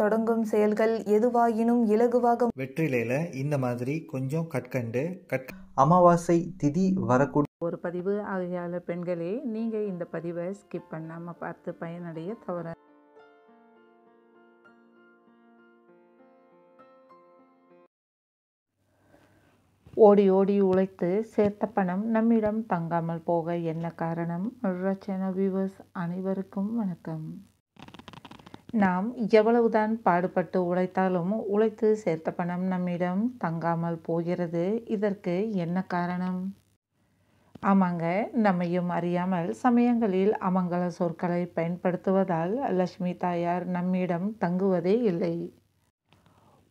தொடங்கும் செயல்கள் எதுவாயினும் இலகுவாக வெற்றிலையில இந்த மாதிரி கொஞ்சம் கற்கண்டு கட் அமாவாசை திதி வரக்கூடிய ஒரு பதிவு ஆகையால பெண்களே நீங்க இந்த பதிவை ஸ்கிப் பண்ணாம பார்த்து பயனடைய தவற ஓடி ஓடி உழைத்து சேர்த்த பணம் நம்மிடம் தங்காமல் போக என்ன காரணம் ரச்சன வியூவர்ஸ் அனைவருக்கும் வணக்கம் நாம் எவ்வளவுதான் பாடுபட்டு உழைத்தாலும் உழைத்து சேர்த்த பணம் நம்மிடம் தங்காமல் போகிறது இதற்கு என்ன காரணம் ஆமாங்க நம்மையும் அறியாமல் சமயங்களில் அமங்கல சொற்களை பயன்படுத்துவதால் லட்சுமி தாயார் நம்மிடம் தங்குவதே இல்லை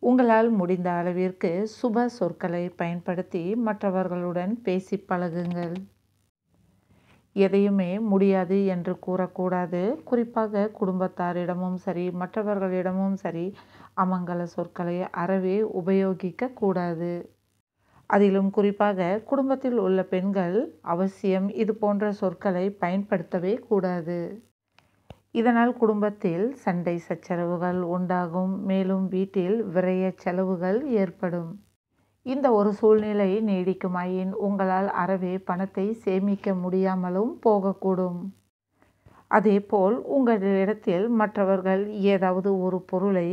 உங்களால் முடிந்த அளவிற்கு சுப சொற்களை பயன்படுத்தி மற்றவர்களுடன் பேசி பழகுங்கள் எதையுமே முடியாது என்று கூறக்கூடாது குறிப்பாக குடும்பத்தாரிடமும் சரி மற்றவர்களிடமும் சரி அமங்கல சொற்களை அறவே உபயோகிக்க கூடாது அதிலும் குறிப்பாக குடும்பத்தில் உள்ள பெண்கள் அவசியம் இது போன்ற சொற்களை பயன்படுத்தவே கூடாது இதனால் குடும்பத்தில் சண்டை சச்சரவுகள் உண்டாகும் மேலும் வீட்டில் விரைய செலவுகள் ஏற்படும் இந்த ஒரு சூழ்நிலை நீடிக்குமாயின் உங்களால் அறவே பணத்தை சேமிக்க முடியாமலும் போகக்கூடும் அதேபோல் உங்களிடத்தில் மற்றவர்கள் ஏதாவது ஒரு பொருளை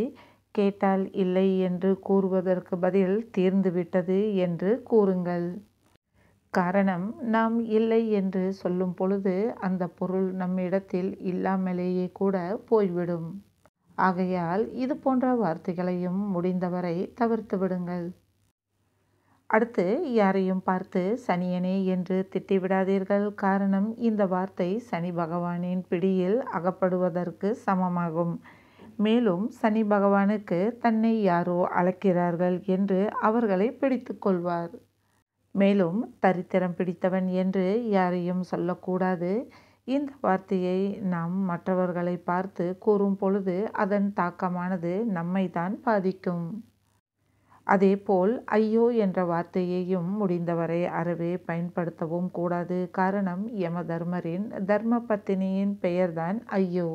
கேட்டால் இல்லை என்று கூறுவதற்கு பதில் தீர்ந்துவிட்டது என்று கூறுங்கள் காரணம் நாம் இல்லை என்று சொல்லும் பொழுது அந்த பொருள் நம்மிடத்தில் இல்லாமலேயே கூட போய்விடும் ஆகையால் இது போன்ற வார்த்தைகளையும் முடிந்தவரை தவிர்த்து விடுங்கள் அடுத்து யாரையும் பார்த்து சனியனே என்று திட்டிவிடாதீர்கள் காரணம் இந்த வார்த்தை சனி பகவானின் பிடியில் அகப்படுவதற்கு சமமாகும் மேலும் சனி பகவானுக்கு தன்னை யாரோ அழைக்கிறார்கள் என்று அவர்களை பிடித்து கொள்வார் மேலும் தரித்திரம் பிடித்தவன் என்று யாரையும் சொல்லக்கூடாது இந்த வார்த்தையை நாம் மற்றவர்களை பார்த்து கூறும் பொழுது அதன் தாக்கமானது நம்மை தான் பாதிக்கும் அதேபோல் ஐயோ என்ற வார்த்தையையும் முடிந்தவரை அறவே பயன்படுத்தவும் கூடாது காரணம் யம தர்மரின் தர்ம பத்தினியின் பெயர்தான் ஐயோ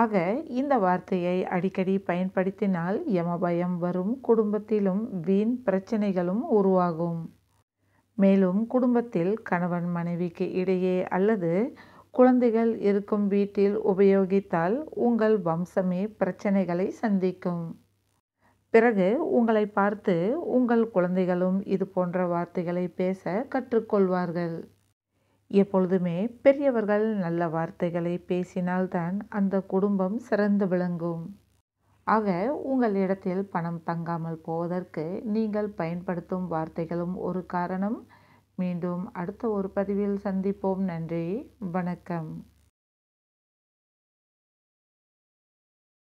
ஆக இந்த வார்த்தையை அடிக்கடி பயன்படுத்தினால் யமபயம் வரும் குடும்பத்திலும் வீண் பிரச்சனைகளும் உருவாகும் மேலும் குடும்பத்தில் கணவன் மனைவிக்கு இடையே அல்லது குழந்தைகள் இருக்கும் வீட்டில் உபயோகித்தால் உங்கள் வம்சமே பிரச்சனைகளை சந்திக்கும் பிறகு உங்களை பார்த்து உங்கள் குழந்தைகளும் இது போன்ற வார்த்தைகளை பேச கற்றுக்கொள்வார்கள் எப்பொழுதுமே பெரியவர்கள் நல்ல வார்த்தைகளை பேசினால்தான் அந்த குடும்பம் சிறந்து விளங்கும் ஆக உங்கள் இடத்தில் பணம் தங்காமல் போவதற்கு நீங்கள் பயன்படுத்தும் வார்த்தைகளும் ஒரு காரணம் மீண்டும் அடுத்த ஒரு பதிவில் சந்திப்போம் நன்றி வணக்கம்